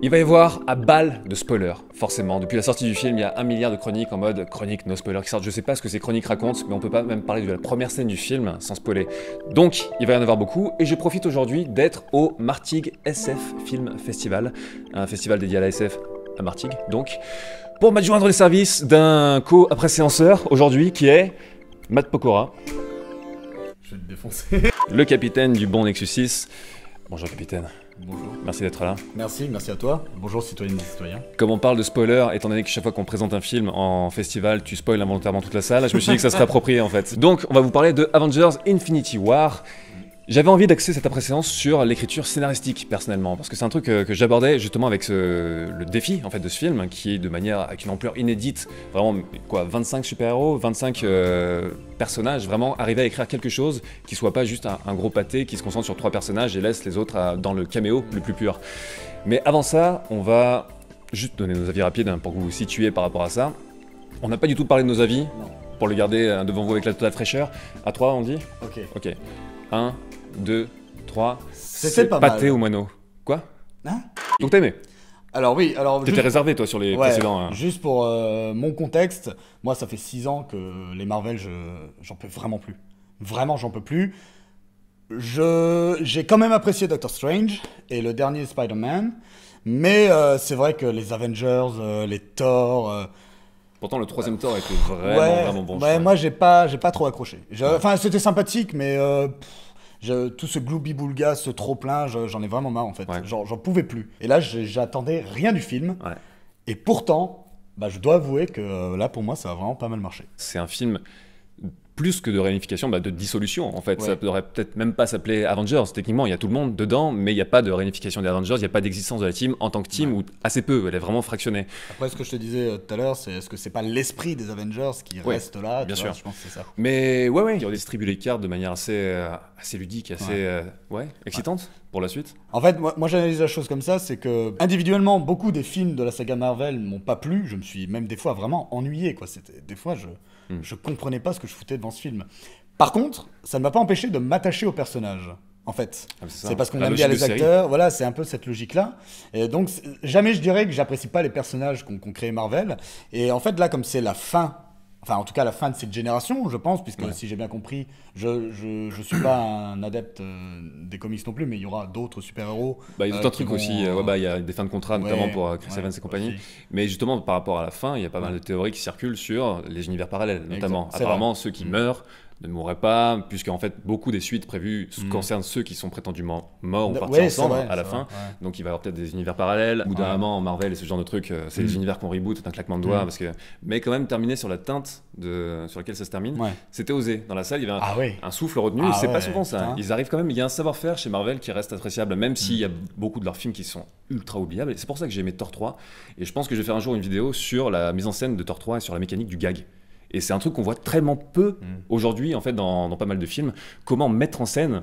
Il va y avoir à balle de spoilers, forcément. Depuis la sortie du film, il y a un milliard de chroniques en mode chronique no spoiler qui sortent. Je sais pas ce que ces chroniques racontent, mais on peut pas même parler de la première scène du film sans spoiler. Donc, il va y en avoir beaucoup, et je profite aujourd'hui d'être au Martigues SF Film Festival, un festival dédié à la SF à Martigues, donc, pour m'adjoindre les services d'un co-après-séanceur aujourd'hui qui est Matt Pokora. Je vais te défoncer. Le capitaine du bon Nexus 6. Bonjour, capitaine. Bonjour. Merci d'être là. Merci, merci à toi. Bonjour citoyennes et citoyens. Comme on parle de spoiler, étant donné que chaque fois qu'on présente un film en festival, tu spoiles involontairement toute la salle, je me suis dit que ça serait approprié en fait. Donc on va vous parler de Avengers Infinity War. J'avais envie d'axer cette après sur l'écriture scénaristique, personnellement, parce que c'est un truc euh, que, j'abordais justement avec le défi en fait, de ce film, qui est de manière, avec une ampleur inédite, vraiment quoi, 25 super-héros, 25 euh, personnages, vraiment arriver à écrire quelque chose qui soit pas juste un, gros pâté qui se concentre sur trois personnages et laisse les autres dans le caméo le plus pur. Mais avant ça, on va juste donner nos avis rapides hein, pour que vous vous situiez par rapport à ça. On n'a pas du tout parlé de nos avis, pour le garder euh, devant vous avec la totale fraîcheur. À 3, on dit Ok. Ok. 1, 2, 3. C'était pas pâté au moineau. Quoi Hein Donc t'as aimé alors oui, alors... T'étais réservé toi sur les précédents. Hein. Juste pour euh, mon contexte, moi ça fait 6 ans que les Marvel, j'en peux vraiment plus. Vraiment j'en peux plus. Je, j'ai quand même apprécié Doctor Strange et le dernier Spider-Man, mais euh, c'est vrai que les Avengers, euh, les Thor... Pourtant, le troisième Thor était vraiment, vraiment bon. moi, j'ai pas, j'ai pas trop accroché. Enfin, c'était sympathique, mais tout ce gloubi-boulga, ce trop-plein, j'en ai vraiment marre en fait. J'en pouvais plus. Et là, j'attendais rien du film. Et pourtant, bah, je dois avouer que euh, là, pour moi, ça a vraiment pas mal marché. C'est un film plus que de réunification, bah, de dissolution en fait. Ça devrait peut-être même pas s'appeler Avengers. Techniquement, il y a tout le monde dedans, mais il n'y a pas de réunification des Avengers, il n'y a pas d'existence de la team en tant que team, ou assez peu, elle est vraiment fractionnée. Après, ce que je te disais euh, tout à l'heure, c'est est-ce que c'est pas l'esprit des Avengers qui reste là Bien sûr. Je pense que ça. Mais ouais, ouais, ils distribué les cartes de manière assez, euh, assez ludique, assez ouais. Euh, excitante pour la suite En fait, moi, j'analyse la chose comme ça, c'est que individuellement, beaucoup des films de la saga Marvel m'ont pas plu. Je me suis même des fois vraiment ennuyé. Quoi. Des fois, je, Hmm. Je comprenais pas ce que je foutais devant ce film. Par contre, ça ne m'a pas empêché de m'attacher au personnage. En fait, ah, c'est parce qu'on aime bien les acteurs. Voilà, c'est un peu cette logique-là. Et donc, jamais je dirais que j'apprécie pas les personnages qu'on qu Marvel. Et en fait, là, comme c'est la fin enfin en tout cas la fin de cette génération, je pense, puisque si j'ai bien compris, je, je, je suis pas un adepte euh, des comics non plus, mais il y aura d'autres super-héros. il y a d'autres euh, trucs aussi, il ouais, bah, y a des fins de contrat, notamment pour euh, Chris Evans et compagnie. Mais justement, par rapport à la fin, il y a pas mal de théories qui circulent sur les univers parallèles, notamment. Apparemment, ceux qui mm. meurent ne mourraient pas, puisque en fait beaucoup des suites prévues mm. concernent ceux qui sont prétendument morts ou bah, partis ensemble à la fin. Donc il va y avoir peut-être des univers parallèles, ou d'un moment Marvel et ce genre de trucs, euh, c'est des mm. univers qu'on reboot un claquement de doigts, mm. parce que mais quand même terminé sur la teinte de sur laquelle ça se termine, c'était osé. Dans la salle, il y avait un, ah souffle retenu, ah c'est pas souvent ça. Hein. Ils arrivent quand même, il y a un savoir-faire chez Marvel qui reste appréciable, même s'il y a beaucoup de leurs films qui sont ultra oubliables. C'est pour ça que j'ai aimé Thor 3, et je pense que je vais faire un jour une vidéo sur la mise en scène de Thor 3 et sur la mécanique du gag. Et c'est un truc qu'on voit très peu mm. aujourd'hui, en fait, dans, pas mal de films. Comment mettre en scène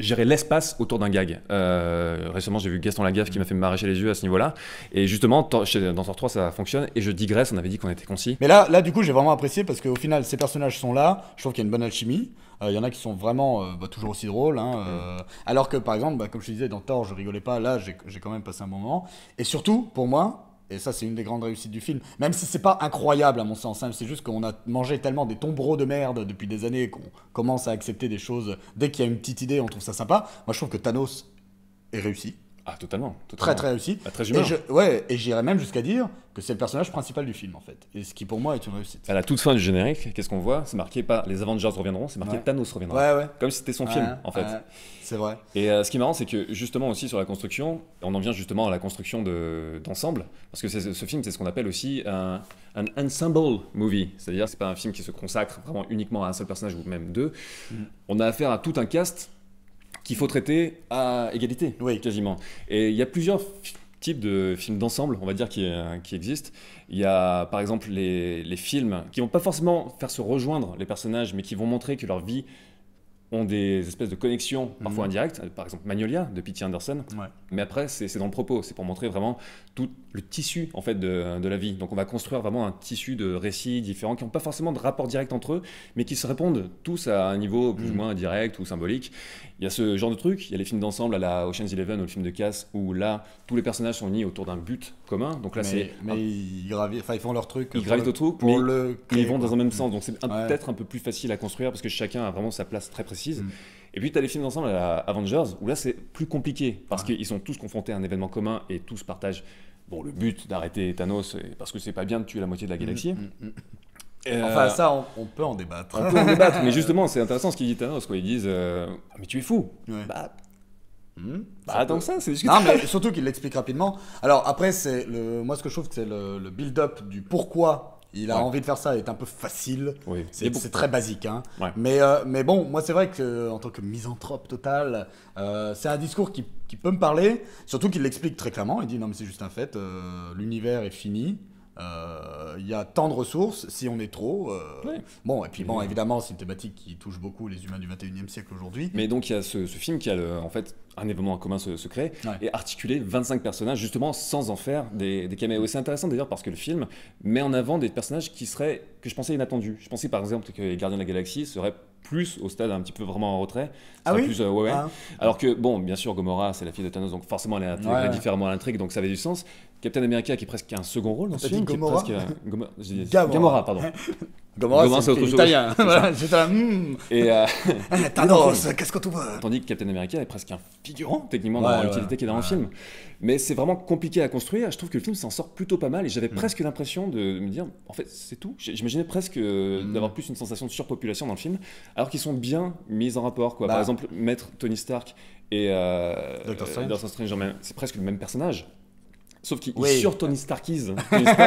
gérer l'espace autour d'un gag. Euh, récemment, j'ai vu Gaston Lagaffe qui m'a mm. fait me marracher les yeux à ce niveau-là. Et justement, dans Thor 3, ça fonctionne. Et je digresse, on avait dit qu'on était concis. Mais là, là du coup, j'ai vraiment apprécié parce qu'au final, ces personnages sont là. Je trouve qu'il y a une bonne alchimie. Euh, il y en a qui sont vraiment euh, bah, toujours aussi drôles. Hein, mm. Alors que, par exemple, bah, comme je te disais, dans Thor, je rigolais pas. Là, j'ai quand même passé un moment. Et surtout, pour moi, et ça, c'est une des grandes réussites du film. Même si c'est pas incroyable, à mon sens. Hein. c'est juste qu'on a mangé tellement des tombereaux de merde depuis des années qu'on commence à accepter des choses. Dès qu'il y a une petite idée, on trouve ça sympa. Moi, je trouve que Thanos est réussi. Ah, totalement. Très, très réussi. Bah, très Et ouais, et j'irais même jusqu'à dire que c'est le personnage principal du film, en fait. Et ce qui, pour moi, est une réussite. À la toute fin du générique, qu'est-ce qu'on voit C'est marqué pas les Avengers reviendront, c'est marqué Thanos reviendra. Ouais, ouais. Comme si c'était son film, en fait. C'est vrai. Et euh, ce qui est marrant, c'est que justement aussi sur la construction, on en vient justement à la construction d'ensemble, parce que ce film, c'est ce qu'on appelle aussi un, un ensemble movie. C'est-à-dire, c'est pas un film qui se consacre vraiment uniquement à un seul personnage ou même deux. Mm. On a affaire à tout un cast qu'il faut traiter à égalité, quasiment. Et il y a plusieurs types de films d'ensemble, on va dire, qui, euh, existent. Il y a par exemple les, films qui vont pas forcément faire se rejoindre les personnages, mais qui vont montrer que leurs vies ont des espèces de connexions parfois mhm. indirectes, euh, par exemple Magnolia de P.T. Anderson. Mais après, c'est dans le propos, c'est pour montrer vraiment tout le tissu en fait de, la vie. Donc on va construire vraiment un tissu de récits différents qui n'ont pas forcément de rapport direct entre eux, mais qui se répondent tous à un niveau plus ou mhm. moins direct ou symbolique. Il y a ce genre de truc, il y a les films d'ensemble à la Ocean's Eleven ou le film de Cass, où là, tous les personnages sont unis autour d'un but commun. Donc là, c'est. Mais ils, ils font leur truc. Ils gravitent autour, pour mais ils vont dans un même sens. Donc c'est peut-être un peu plus facile à construire parce que chacun a vraiment sa place très précise. Mm. Et puis, tu as les films d'ensemble à la Avengers, où là, c'est plus compliqué parce qu'ils sont tous confrontés à un événement commun et tous partagent bon, le but d'arrêter Thanos, parce que c'est pas bien de tuer la moitié de la mm. galaxie. Mm, euh, enfin, ça, on, peut en débattre. On peut en débattre, mais justement, c'est intéressant ce qu'ils dit Parce qu'ils Ils disent euh, Mais tu es fou bah, hmm. bah, attends ça, c'est juste surtout qu'il l'explique rapidement. Alors, après, c'est le... moi, ce que je trouve que c'est le, build-up du pourquoi il a envie de faire ça, est un peu facile. Oui. C'est très basique. Hein. Mais, euh, mais bon, moi, c'est vrai que en tant que misanthrope total, c'est un discours qui, peut me parler. Surtout qu'il l'explique très clairement. Il dit non, mais c'est juste un fait. L'univers est fini. Euh, il y a tant de ressources, si on est trop. Euh, bon, et puis bon, évidemment, c'est une thématique qui touche beaucoup les humains du 21e siècle aujourd'hui. Mais donc il y a ce, ce film qui a en fait un événement en commun se, et articuler 25 personnages justement sans en faire des, des caméos. C'est intéressant d'ailleurs parce que le film met en avant des personnages qui seraient, que je pensais inattendus. Je pensais par exemple que les Gardiens de la Galaxie seraient plus au stade un petit peu vraiment en retrait. Ah oui plus, euh, ah. Alors que, bon, bien sûr, Gomorrah, c'est la fille de Thanos, donc forcément, elle est différemment à l'intrigue, donc ça avait du sens. Captain America, qui est presque un second rôle dans ce film. Euh, Gomorrah pardon. Gomorrah c'est autre italien. c'est hmm. Et, euh, eh, Thanos, qu'est-ce que tu veux Tandis que Captain America est presque un techniquement dans l'utilité qui est dans le film. Mais c'est vraiment compliqué à construire. Je trouve que le film s'en sort plutôt pas mal et j'avais mm. presque l'impression de me dire, en fait, c'est tout. J'imaginais presque euh, mm. d'avoir plus une sensation de surpopulation dans le film, alors qu'ils sont bien mis en rapport. Quoi. Par bah. exemple, mettre Tony Stark et euh, Doctor euh, Strange, c'est presque le même personnage. Sauf qu'ils sur Tony Starkise.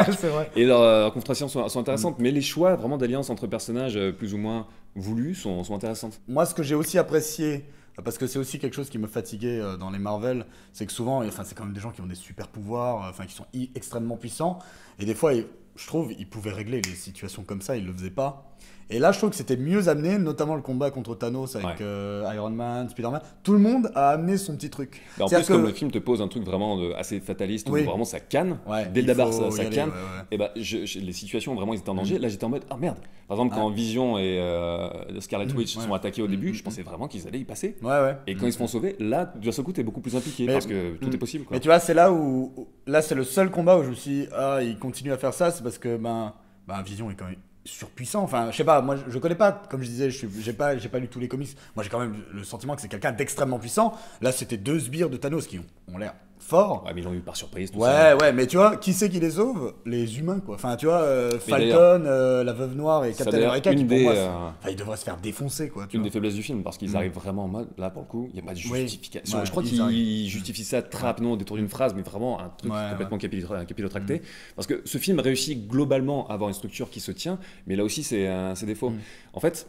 et leurs euh, confrontations sont, intéressantes. Mm. Mais les choix vraiment d'alliance entre personnages plus ou moins voulus sont, sont intéressantes. Moi, ce que j'ai aussi apprécié parce que c'est aussi quelque chose qui me fatiguait euh, dans les Marvel, c'est que souvent, c'est quand même des gens qui ont des super pouvoirs, euh, enfin, qui sont extrêmement puissants, et des fois, je trouve, ils pouvaient régler les situations comme ça, ils le faisaient pas. Et là, je trouve que c'était mieux amené, notamment le combat contre Thanos avec euh, Iron Man, Spider-Man. Tout le monde a amené son petit truc. Bah, en plus, que... comme le film te pose un truc vraiment euh, assez fataliste, où vraiment ça canne, dès le départ ça, canne, et ben les situations vraiment ils étaient en danger. Mm. Là, j'étais en mode, oh, merde. Par exemple, quand ah. Vision et euh, Scarlet mm. Witch sont attaqués au mm, début, je pensais vraiment qu'ils allaient y passer. Et quand ils se font sauver, là, d'un seul coup, t'es beaucoup plus impliqué parce que tout est possible. Mais tu vois, c'est là où. Là, c'est le seul combat où je me suis dit, ah, ils continuent à faire ça, c'est parce que, ben, ben Vision est quand même surpuissant. Enfin, je sais pas, moi je connais pas, comme je disais, j'ai pas, pas lu tous les comics. Moi j'ai quand même le sentiment que c'est quelqu'un d'extrêmement puissant. Là, c'était deux sbires de Thanos qui ont l'air fort. mais ils l'ont eu par surprise. ouais, ouais, mais tu vois, qui c'est qui les sauve Les humains, quoi. Enfin, tu vois, euh, Falcon, euh, la Veuve Noire et Captain America, qui pour moi, euh, ils devraient se faire défoncer, quoi. Tu une des faiblesses du film, parce qu'ils mm. arrivent vraiment en là, pour le coup, il n'y a pas de justification. je crois qu'ils justifient ça très rapidement, détour d'une phrase, mais vraiment un truc complètement capillotracté. Mm. Parce que ce film réussit globalement à avoir une structure qui se tient, mais là aussi, c'est un défaut. défauts. Mm. En fait,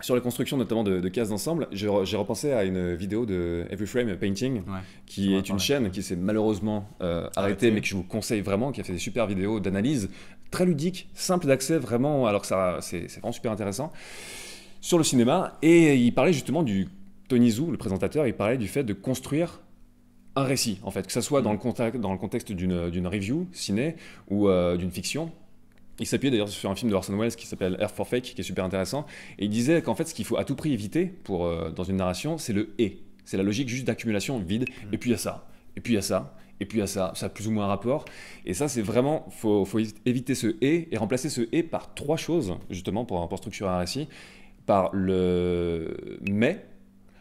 sur la construction notamment de, cases d'ensemble, j'ai repensé à une vidéo de Every Frame Painting, qui est une chaîne qui s'est malheureusement euh, arrêtée, mais que je vous conseille vraiment, qui a fait des super vidéos d'analyse, très ludiques, simples d'accès, vraiment, alors que ça, c'est vraiment super intéressant, sur le cinéma. Et il parlait justement du Tony zou le présentateur, il parlait du fait de construire un récit, en fait, que ça soit dans mm. le, contexte d'une review ciné ou euh, d'une fiction, il s'appuyait d'ailleurs sur un film de Orson Welles qui s'appelle Air for Fake, qui est super intéressant. Et il disait qu'en fait, ce qu'il faut à tout prix éviter pour, euh, dans une narration, c'est le et. C'est la logique juste d'accumulation vide. Mm. Et puis il y a ça. Et puis il y a ça. Et puis il y a ça. Ça a plus ou moins un rapport. Et ça, c'est vraiment. Faut, faut éviter ce et et remplacer ce et par trois choses, justement, pour, pour structurer un récit par le mais,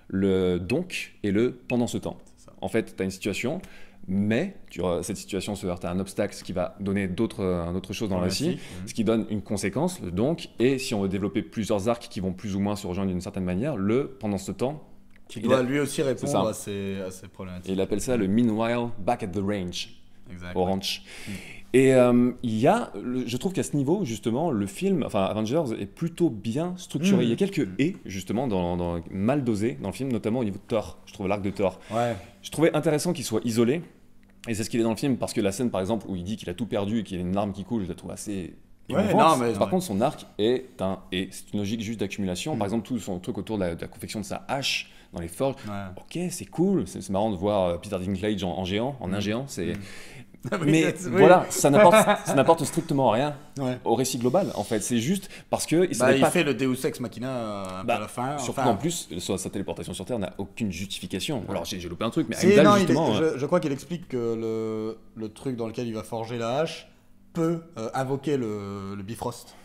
le donc et le pendant ce temps. En fait, tu as une situation, mais tu cette situation se heurte à un obstacle, ce qui va donner d'autres euh, autre choses dans la récit, ce qui donne une conséquence, donc, et si on veut développer plusieurs arcs qui vont plus ou moins se rejoindre d'une certaine manière, le, pendant ce temps, qui doit lui aussi répondre à ces, problématiques. il appelle ça le Meanwhile Back at the Range. Au ranch. Mm. Et euh, il y a, je trouve qu'à ce niveau, justement, le film, enfin Avengers, est plutôt bien structuré. Mm. Il y a quelques mm. et, justement, dans, mal dosés dans le film, notamment au niveau de Thor. Je trouve l'arc de Thor. Ouais. Je trouvais intéressant qu'il soit isolé. Et c'est ce qu'il est dans le film, parce que la scène, par exemple, où il dit qu'il a tout perdu et qu'il a une arme qui coule, je la trouve assez Ouais, non, mais, Par contre, son arc est un et c'est une logique juste d'accumulation. Mm. Par exemple, tout son truc autour de la, confection de sa hache dans les forges. Ok, c'est cool, c'est marrant de voir euh, Peter Dinklage en, géant, en un géant. C'est mais voilà, ça n'apporte strictement rien au récit global, en fait. C'est juste parce que. Bah, il pas... fait le Deus Ex Machina euh, à bah, la fin. Surtout en plus, sa, téléportation sur Terre n'a aucune justification. Alors j'ai loupé un truc, mais justement. Hein. je, crois qu'il explique que le, truc dans lequel il va forger la hache peut euh, invoquer le Bifrost.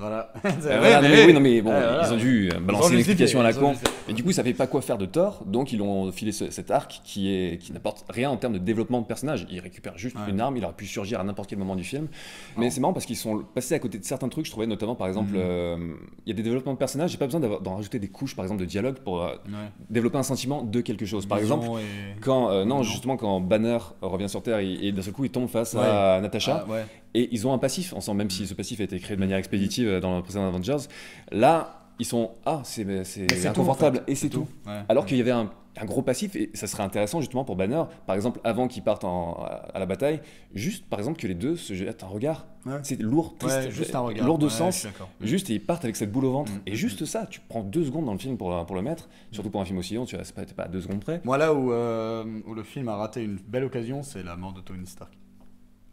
Voilà. Euh, non, mais eh, ils ont dû euh, balancer une explication à la con. et du coup, ils savaient pas quoi faire de tort, donc ils ont filé cet arc qui, est, qui n'apporte rien en termes de développement de personnage. Il récupère juste une arme, il aurait pu surgir à n'importe quel moment du film. Mais c'est marrant parce qu'ils sont passés à côté de certains trucs. Je trouvais notamment, par exemple, mhm. euh, il y a des développements de personnages, j'ai pas besoin d'en rajouter des couches, par exemple, de dialogue pour euh, développer un sentiment de quelque chose. Par exemple, quand, non, justement, quand Banner revient sur Terre et, d'un seul coup il tombe face à Natasha. Ah, et ils ont un passif ensemble, même si mm. ce passif a été créé de manière expéditive euh, dans le précédent Avengers. Là, ils sont ah c'est inconfortable et c'est tout. Alors qu'il y avait un, gros passif et ça serait intéressant justement pour Banner, par exemple avant qu'ils partent à la bataille, juste par exemple que les deux se jettent un regard. C'est lourd, euh, lourd de sens. Mm. Juste et ils partent avec cette boule au ventre. Mm, et juste ça, tu prends deux secondes dans le film pour, pour le mettre, surtout pour un film aussi long, tu n'es pas, à deux secondes près. Moi là euh, où le film a raté une belle occasion, c'est la mort de Tony Stark.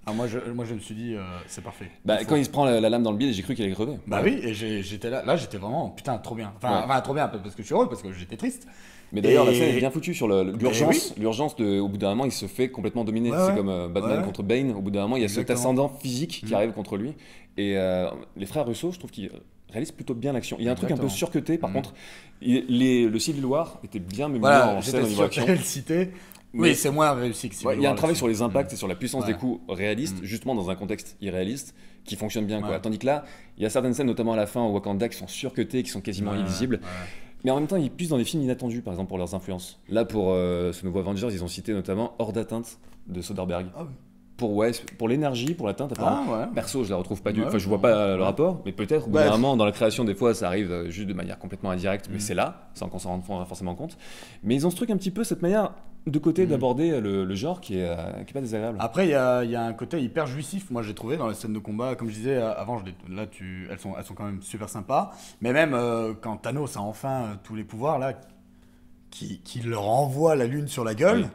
Ah, moi, je, moi, je me suis dit, euh, c'est parfait. Bah, quand il se prend la, lame dans le biais, j'ai cru qu'il allait crever. Bah oui, et j'étais là, là j'étais vraiment, putain, trop bien. Enfin, trop bien, parce que je suis heureux, parce que j'étais triste. Mais d'ailleurs, la scène est bien foutue sur l'urgence. Eh l'urgence, au bout d'un moment, il se fait complètement dominer. c'est comme euh, Batman contre Bane. Au bout d'un moment, il y a cet ascendant physique qui mm. arrive contre lui. Et euh, les frères Russo, je trouve qu'ils réalisent plutôt bien l'action. Il y a un truc un peu surcuté, par mm. contre, les, le civil war était bien mais en scène au niveau action. le citer oui, c'est moins réussi que si Il y a un travail sur les impacts et sur la puissance des coups réalistes, mm. justement dans un contexte irréaliste, qui fonctionne bien. Quoi. Tandis que là, il y a certaines scènes, notamment à la fin, où Wakanda, qui sont surcutées, qui sont quasiment invisibles. Mais en même temps, ils puissent dans des films inattendus, par exemple, pour leurs influences. Là, pour euh, ce nouveau Avengers, ils ont cité notamment Hors d'atteinte de Soderbergh. Ah pour ouais, pour l'énergie, pour l'atteinte. Ah, Perso, je la retrouve pas du, enfin, je vois pas euh, le rapport, mais peut-être. Ouais. Bah, Généralement, dans la création, des fois, ça arrive euh, juste de manière complètement indirecte, mais mm. c'est là, sans qu'on s'en rende forcément compte. Mais ils ont ce truc un petit peu, cette manière de côté mm. d'aborder euh, le, genre qui est, euh, qui est, pas désagréable. Après, il y a, y a, un côté hyper jouissif, moi j'ai trouvé dans les scènes de combat. Comme je disais euh, avant, je là, tu, elles, sont, elles sont quand même super sympas. Mais même quand Thanos a enfin tous les pouvoirs, là, qui, qui, leur envoie la lune sur la gueule.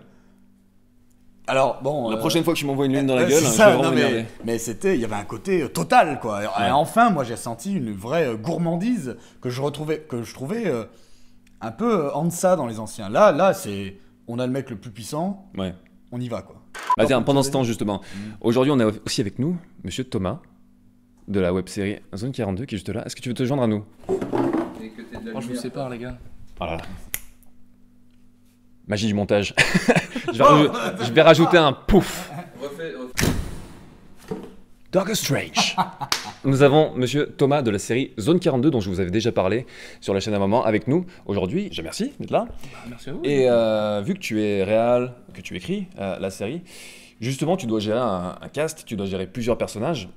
Alors bon, la prochaine fois que tu m'envoies une lune dans la gueule, hein, ça, je non, mais, mais c'était, il y avait un côté total quoi. Et, enfin, moi j'ai senti une vraie gourmandise que je retrouvais, que je trouvais un peu en deçà dans les anciens. Là, là c'est on a le mec le plus puissant, ouais. on y va quoi. vas hein, pendant ce temps justement, mm. aujourd'hui on a aussi avec nous Monsieur Thomas de la web série Zone 42 qui est juste là. Est-ce que tu veux te joindre à nous Moi, Je vous sépare les gars. Voilà. Oh Magie du montage. je, vais oh rajouter, je vais rajouter un pouf. Doctor Strange. nous avons monsieur Thomas de la série Zone 42, dont je vous avais déjà parlé sur la chaîne à moment avec nous aujourd'hui. Je remercie d'être là. Bah, merci à vous. Et euh, vu que tu es réal, que tu écris euh, la série, justement, tu dois gérer un, cast, tu dois gérer plusieurs personnages.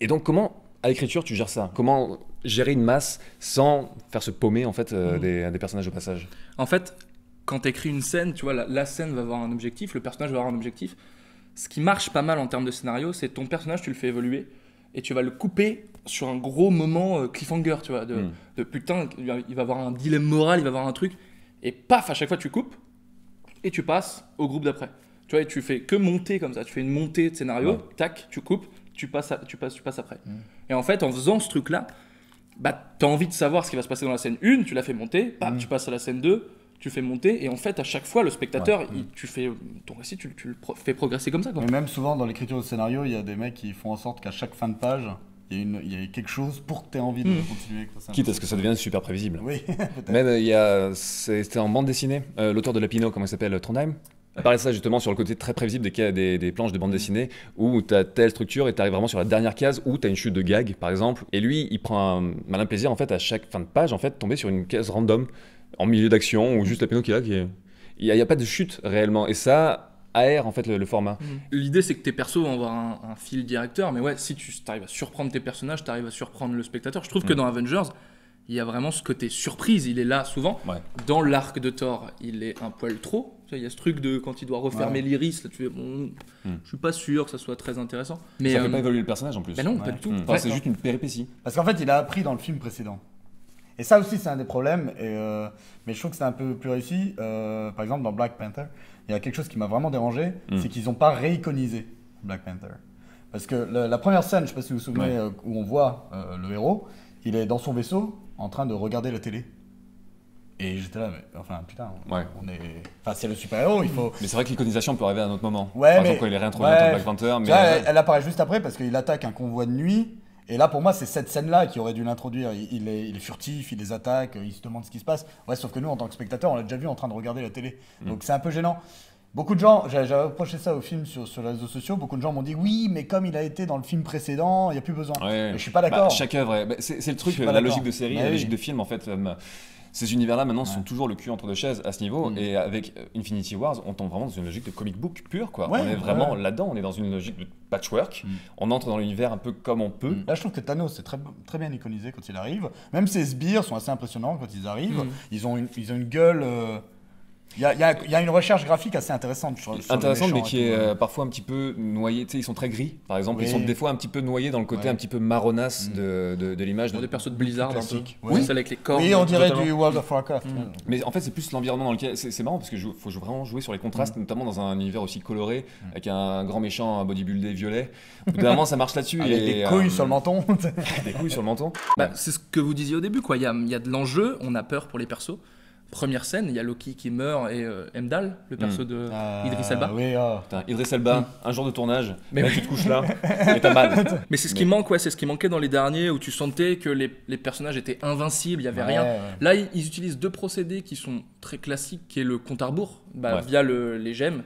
Et donc, comment à l'écriture, tu gères ça Comment gérer une masse sans faire se paumer en fait euh, mm. des, personnages au passage En fait, quand tu écris une scène, tu vois, la, la, scène va avoir un objectif, le personnage va avoir un objectif ce qui marche pas mal en termes de scénario, c'est ton personnage, tu le fais évoluer et tu vas le couper sur un gros moment euh, cliffhanger, tu vois, de, hmm. putain, il va avoir un dilemme moral, il va avoir un truc, et paf, à chaque fois tu coupes et tu passes au groupe d'après. Tu vois, et tu fais que monter comme ça, tu fais une montée de scénario, tac, tu coupes, tu passes, tu passes, tu passes après. Hmm. Et en fait, en faisant ce truc-là, bah, tu as envie de savoir ce qui va se passer dans la scène 1, tu la fais monter, paf, hmm. tu passes à la scène 2, tu fais monter, et en fait, à chaque fois, le spectateur, tu fais, ton récit, tu, le fais progresser comme ça. Mais même souvent, dans l'écriture de scénario, il y a des mecs qui font en sorte qu'à chaque fin de page, il y, a quelque chose pour que tu aies envie de mm. continuer. Ça Quitte à ce que ça devienne super prévisible. Oui, Même, il c'était en bande dessinée, euh, l'auteur de Lapino, comment il s'appelle, euh, Trondheim parlait ça justement sur le côté très prévisible des, des, des planches de bande mm. dessinée où tu as telle structure et tu arrives vraiment sur la dernière case où tu as une chute de gag par exemple. Et lui, il prend un malin plaisir en fait à chaque fin de page en fait tomber sur une case random en milieu d'action ou juste la pino qui est là. Qui Il n'y a, pas de chute réellement. Et ça aère en fait le, format. Mm. L'idée c'est que tes persos vont avoir un, fil directeur, mais ouais, si tu arrives à surprendre tes personnages, tu arrives à surprendre le spectateur. Je trouve que mm. dans Avengers, il y a vraiment ce côté surprise, il est là souvent. Dans l'arc de Thor, il est un poil trop. Il y a ce truc de quand il doit refermer l'iris, là tu fais bon, mm. je suis pas sûr que ça soit très intéressant. Mais ça ne fait pas euh, évoluer le personnage en plus. Ben non, pas du tout. c'est juste une péripétie. Parce qu'en fait, il a appris dans le film précédent. Et ça aussi, c'est un des problèmes. Euh, mais je trouve que c'est un peu plus réussi. Euh, par exemple, dans Black Panther, il y a quelque chose qui m'a vraiment dérangé, mm. c'est qu'ils n'ont pas réiconisé Black Panther. Parce que la, première scène, je ne sais pas si vous vous souvenez, euh, où on voit le héros, il est dans son vaisseau en train de regarder la télé. Et j'étais là, mais enfin, putain, on, est. Enfin, c'est le super-héros, il faut. Mais c'est vrai que l'iconisation peut arriver à un autre moment. Ouais, Par exemple, quand il est réintroduit dans Black Panther. Mais... elle apparaît juste après parce qu'il attaque un convoi de nuit. Et là, pour moi, c'est cette scène-là qui aurait dû l'introduire. Il, est, il, furtif, il les attaque, il se demande ce qui se passe. Ouais, sauf que nous, en tant que spectateurs, on l'a déjà vu en train de regarder la télé. Mm. Donc c'est un peu gênant. Beaucoup de gens, j'avais approché ça au film sur, les réseaux sociaux, beaucoup de gens m'ont dit oui, mais comme il a été dans le film précédent, il n'y a plus besoin. Je Mais je suis pas d'accord. Bah, chaque œuvre, bah, c'est le truc, la logique de série, bah la logique de film, en fait. Euh, ces univers-là maintenant sont toujours le cul entre deux chaises à ce niveau. Mm. Et avec euh, Infinity Wars, on tombe vraiment dans une logique de comic book pur. quoi. on est vraiment là-dedans, on est dans une logique de patchwork. Mm. On entre dans l'univers un peu comme on peut. Mm. Là, je trouve que Thanos est très, très bien iconisé quand il arrive. Même ses sbires sont assez impressionnants quand ils arrivent. Ils, ont une, une gueule. Euh, il y, a, une recherche graphique assez intéressante. Sur, intéressante, mais qui est euh, parfois un petit peu noyée. Tu sais, ils sont très gris, par exemple. Ils sont des fois un petit peu noyés dans le côté un petit peu marronasse mm. de, de, de l'image. Des persos de Blizzard, un peu. Oui. avec les cornes. Oui, on dirait du World of Warcraft. Mm. Mais en fait, c'est plus l'environnement dans lequel. C'est marrant parce que faut vraiment jouer sur les contrastes, mm. notamment dans un univers aussi coloré, avec un grand méchant, bodybuildé violet. Au ça marche là-dessus. Avec euh, des couilles sur le menton. des couilles sur le menton. c'est ce que vous disiez au début, quoi. Il y y a de l'enjeu, on a peur pour les persos première scène, il y a Loki qui meurt et euh, le hmm. perso de ah, Idris Elba. Oui, oh. Putain, Idris Elba, hmm. un jour de tournage, mais tu te couches là, et t'as mal. Mais c'est ce qui manque, ouais, c'est ce qui manquait dans les derniers où tu sentais que les, personnages étaient invincibles, il y avait rien. Là, ils, utilisent deux procédés qui sont très classiques, qui est le compte à rebours, bah, via le, les gemmes.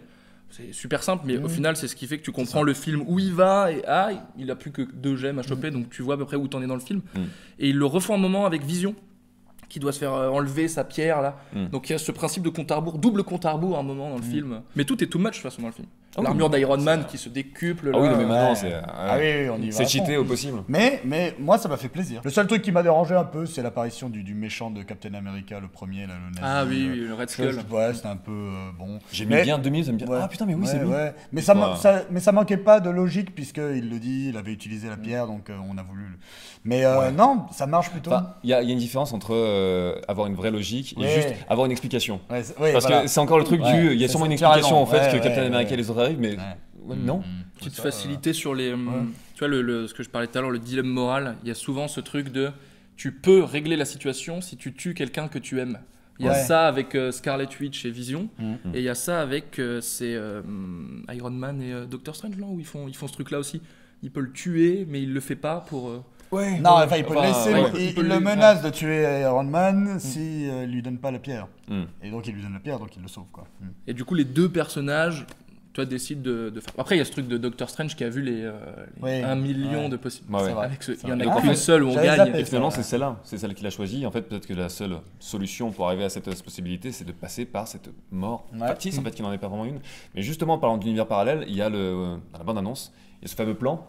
C'est super simple, mais au hmm. final, c'est ce qui fait que tu comprends le film où il va et ah, il a plus que deux gemmes à choper, donc tu vois à peu près où t'en es dans le film. Et il le refont un moment avec Vision qui doit se faire euh, enlever sa pierre là. Mm. Donc il y a ce principe de compte à double compte à rebours à un moment dans le mm. film. Mais tout est too much de toute façon dans le film. Oh, l'armure d'Iron Man qui se décuple. Ah oui, mais maintenant, c'est. Euh, ah c'est cheaté au possible. Mais, mais moi, ça m'a fait plaisir. Le seul truc qui m'a dérangé un peu, c'est l'apparition du, du, méchant de Captain America, le premier, là, le Ah euh, oui, le Red Skull. ouais, c'était un peu euh, bon. J'ai mis bien 2000, vous me dit. Ah putain, mais oui, c'est lui Mais, ça, ça, mais ça manquait pas de logique, puisqu'il le dit, il avait utilisé la mm. pierre, donc on a voulu. Mais non, ça marche plutôt. Il y, y, a une différence entre avoir une vraie logique et juste avoir une explication. Parce que c'est encore le truc du. Il y a sûrement une explication, en fait, que Captain America et les autres mais non. tu mm, mm. Petite facilité euh, sur les. Mm, tu vois, le, ce que je parlais tout à l'heure, le dilemme moral, il y a souvent ce truc de tu peux régler la situation si tu tues quelqu'un que tu aimes. Il y a ça avec euh, Scarlet Witch et Vision, et il y a ça avec ces euh, c'est, Iron Man et Doctor Strange, là, où ils font, ils font ce truc-là aussi. Il peut le tuer, mais il le fait pas pour. Ouais, non, enfin, il peut le laisser. le menace de tuer Iron Man S'il si lui donne pas la pierre. Et donc il lui donne la pierre, donc il le sauve quoi. Et du coup, les deux personnages toi, décides de, faire. Après, il y a ce truc de Doctor Strange qui a vu les, 1 euh, million de possibilités. Bah il y en a qu'une seule où on gagne. et finalement, c'est celle-là, c'est celle qu'il a choisie. En fait, peut-être que la seule solution pour arriver à cette possibilité, c'est de passer par cette mort en fait, il n'en est pas vraiment une. Mais justement, en parlant d'univers parallèle, il y a le, euh, dans la bande-annonce, il y a ce fameux plan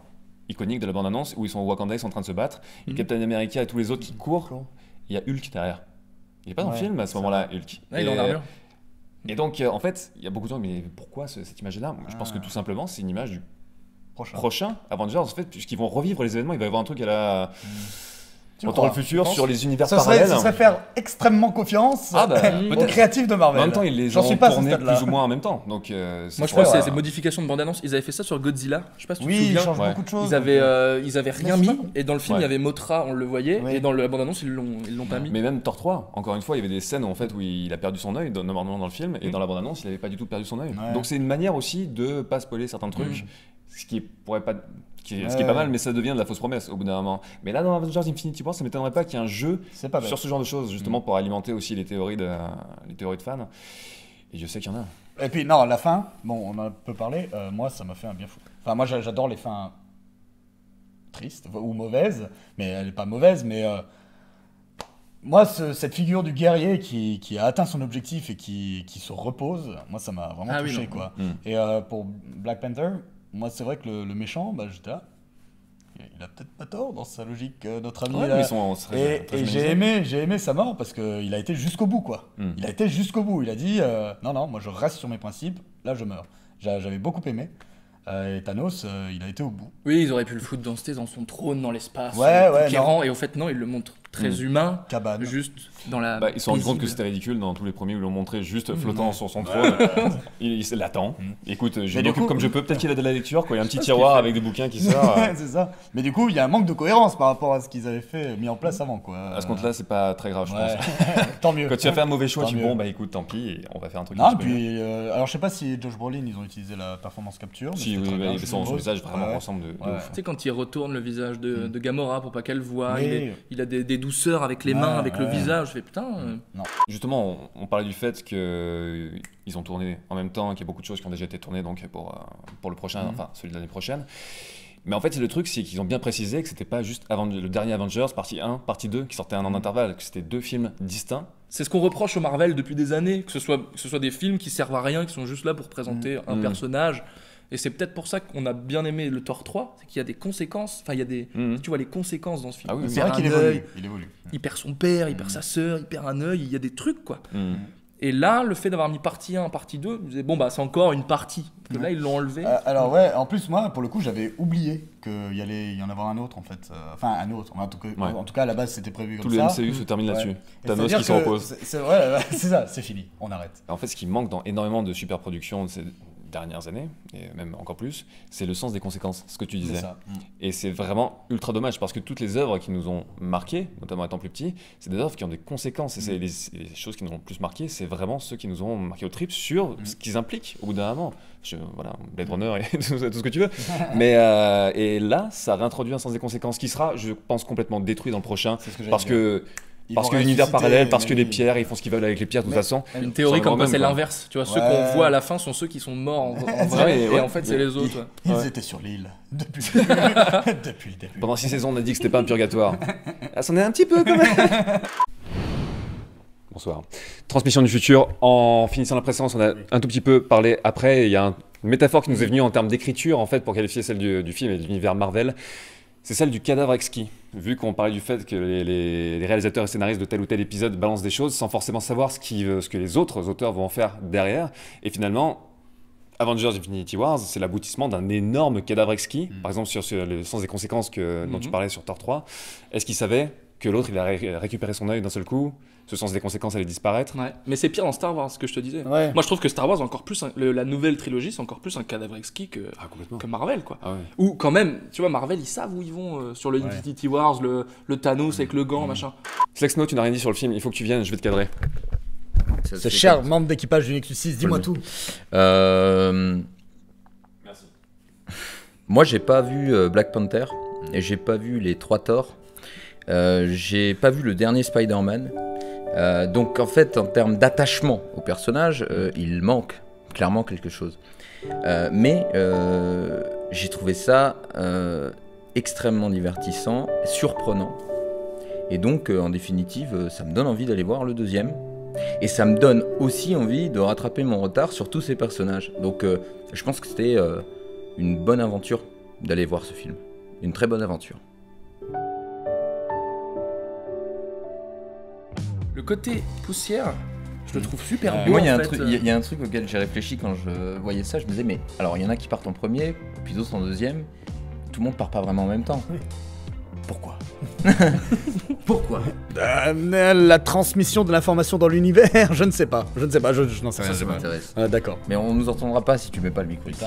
iconique de la bande-annonce où ils sont au Wakanda, ils sont en train de se battre, Il y et mhm. Captain America et tous les autres qui courent, il y a Hulk derrière. Il n'est pas dans le film à ce moment-là, Hulk. il est en armure. Et donc, euh, en fait, il y a beaucoup de gens, mais pourquoi cette image-là Je pense que ah. tout simplement, c'est une image du prochain, prochain Avengers, en fait, puisqu'ils vont revivre les événements. Il va y avoir un truc à la. Mmh. Tu le futur sur les univers parallèles. Serait, serait faire extrêmement confiance ah bah, aux de Marvel. En même temps, ils les ont tournés plus ou moins en même temps. Donc, euh, Moi, je crois que c'est modifications de bande-annonce. Ils avaient fait ça sur Godzilla. Je sais pas si tu oui, te souviens. Ils changent beaucoup de choses. Ils avaient, euh, ils avaient rien mis. Et dans le film, il y avait Motra, on le voyait. Et dans la bande-annonce, ils l'ont, ils l'ont pas mis. Mais même Thor 3, encore une fois, il y avait des scènes où, en fait, où il a perdu son œil, normalement dans le film. Et mm. dans la bande-annonce, il n'avait pas du tout perdu son œil. Donc, c'est une manière aussi de pas spoiler certains trucs mm ce qui pourrait pas ce qui est pas mal, mais ça devient de la fausse promesse au bout d'un moment. Mais là, dans Avengers Infinity War, ça m'étonnerait pas qu'il y ait un jeu sur ce genre de choses, justement mm. pour alimenter aussi les théories de, les théories de fans. Et je sais qu'il y en a. Et puis, non, la fin, bon, on en a peu parlé, euh, moi, ça m'a fait un bien fou. Enfin, moi, j'adore les fins tristes ou mauvaises, mais elle est pas mauvaise, mais. Euh, moi, cette figure du guerrier qui, qui, a atteint son objectif et qui, qui se repose, moi, ça m'a vraiment ah touché, quoi. Mm. Et euh, pour Black Panther, moi, c'est vrai que le, méchant, bah, j'étais là. Il a peut-être pas tort dans sa logique, euh, notre ami. Euh, et, j'ai aimé, j'ai aimé sa mort parce qu'il a été jusqu'au bout, quoi. Hmm. Il a été jusqu'au bout. Il a dit euh, non, non, moi je reste sur mes principes. Là, je meurs. J'avais beaucoup aimé. et Thanos, il a été au bout. Oui, ils auraient pu le foutre dans, dans son trône, dans l'espace, ouais, ouais, et au fait, non, il le montre très mm. humain. Cabane. Juste dans la. Bah, ils se rendent compte que c'était ridicule dans tous les premiers où ils l'ont montré juste mm. flottant sur son trône. il, l'attend. Mm. Écoute, je m'occupe comme je euh, peux. Peut-être qu'il a de la lecture. Quoi. Il y a un petit tiroir avec des bouquins qui sort. c'est ça. Mais du coup, il y a un manque de cohérence par rapport à ce qu'ils avaient fait, mis en place avant. Quoi. À ce compte-là, c'est pas très grave, je pense. tant mieux. Quand tu as fait un mauvais choix, tu dis bon, bah écoute, tant pis, on va faire un truc. Ah, puis, euh, alors je sais pas si Josh Brolin, ils ont utilisé la performance capture. Mais si, oui, son visage vraiment ensemble Tu sais, quand il retourne le visage de Gamora pour pas qu'elle voit, il a des douceur avec les mains, avec le visage. Je fais putain. Euh. Non. Justement, on, parlait du fait qu'ils euh, ont tourné en même temps, qu'il y a beaucoup de choses qui ont déjà été tournées donc pour, euh, pour le prochain, mhm. enfin celui de l'année prochaine. Mais en fait, c'est le truc, c'est qu'ils ont bien précisé que c'était pas juste avant le dernier Avengers, partie 1, partie 2, qui sortait un an mhm. d'intervalle, que c'était deux films distincts. C'est ce qu'on reproche au Marvel depuis des années, que ce, soit, ce soit des films qui servent à rien, qui sont juste là pour présenter mhm. un personnage. Et c'est peut-être pour ça qu'on a bien aimé le Thor 3, c'est qu'il y a des conséquences, enfin il y a des, mmh. tu vois les conséquences dans ce film. Ah oui, c'est vrai qu'il évolue. Il, évolue. il perd son père, il perd mmh. sa sœur, il perd un œil, il y a des trucs quoi. Mmh. Et là, le fait d'avoir mis partie 1, partie 2, bon bah c'est encore une partie. là ils l'ont enlevé. Euh, alors ouais, en plus moi pour le coup j'avais oublié qu'il y allait y en avoir un autre en fait. Euh, enfin un autre. En tout cas, à la base c'était prévu comme ça. Tout le MCU se termine là-dessus. Thanos qui s'en repose. C'est, c'est ça, c'est fini, on arrête. En fait ce qui manque dans énormément de super productions, c'est dernières années, et même encore plus, c'est le sens des conséquences, ce que tu disais. Mm. Et c'est vraiment ultra dommage parce que toutes les œuvres qui nous ont marqué notamment étant plus petit c'est des œuvres qui ont des conséquences. Et c'est mm. les, choses qui nous ont plus marqué, c'est vraiment ceux qui nous ont marqué au trip sur mm. ce qu'ils impliquent au bout d'un moment. Je, voilà, Blade Runner et tout, ce que tu veux. Mais euh, et là, ça réintroduit un sens des conséquences qui sera, je pense, complètement détruit dans le prochain. parce que parce que l'univers parallèle, parce que les pierres, ils font ce qu'ils veulent avec les pierres, de toute façon. Une théorie comme quoi c'est l'inverse. Tu vois, ceux qu'on voit à la fin sont ceux qui sont morts en, vrai, et en fait c'est les autres. Ils étaient sur l'île depuis le début. Pendant six saisons, on a dit que c'était pas un purgatoire. Ah, c'en est un petit peu quand même. Bonsoir. Transmission du futur. En finissant la présence, on a un tout petit peu parlé après. Il y a une métaphore qui nous est venue en termes d'écriture, en fait, pour qualifier celle du, du film et de l'univers Marvel c'est celle du cadavre exquis. Vu qu'on parlait du fait que les, réalisateurs et scénaristes de tel ou tel épisode balancent des choses sans forcément savoir ce, que les autres auteurs vont en faire derrière, et finalement, Avengers Infinity Wars, c'est l'aboutissement d'un énorme cadavre exquis, mm. par exemple sur, le sens des conséquences que, dont tu mm-hmm. parlais sur Thor 3. Est-ce qu'ils savaient que l'autre il a récupéré son œil d'un seul coup, ce sens des conséquences allait disparaître. Ouais. Mais c'est pire dans Star Wars, ce que je te disais. Moi je trouve que Star Wars, encore plus la nouvelle trilogie, c'est encore plus un cadavre exquis que, ah, Marvel. quoi. Ah Ou quand même, tu vois, Marvel ils savent où ils vont euh, sur le Infinity Wars, le, Thanos avec le gant, mm. machin. Flex tu n'as rien dit sur le film, il faut que tu viennes, je vais te cadrer. C'est cher membre d'équipage du Nexus 6, dis-moi tout. Euh... Merci. Moi j'ai pas vu euh, Black Panther et j'ai pas vu les trois torts. Euh, j'ai pas vu le dernier Spider-Man. Euh, donc en fait, en termes d'attachement au personnage, euh, il manque clairement quelque chose. mais j'ai trouvé ça extrêmement divertissant, surprenant. Et donc, en définitive, ça me donne envie d'aller voir le deuxième. Et ça me donne aussi envie de rattraper mon retard sur tous ces personnages. Donc, je pense que c'était une bonne aventure d'aller voir ce film. Une très bonne aventure. côté poussière, je le mm. trouve super euh, bien. Moi, il y, a un truc auquel j'ai réfléchi quand je voyais ça. Je me disais, mais alors, il y en a qui partent en premier, puis d'autres en deuxième. Tout le monde part pas vraiment en même temps. Pourquoi Pourquoi euh, La transmission de l'information dans l'univers, je ne sais pas. Je ne sais pas, je, n'en sais rien. Ça, ça m'intéresse. Ah, d'accord. Mais on nous entendra pas si tu mets pas le micro ici.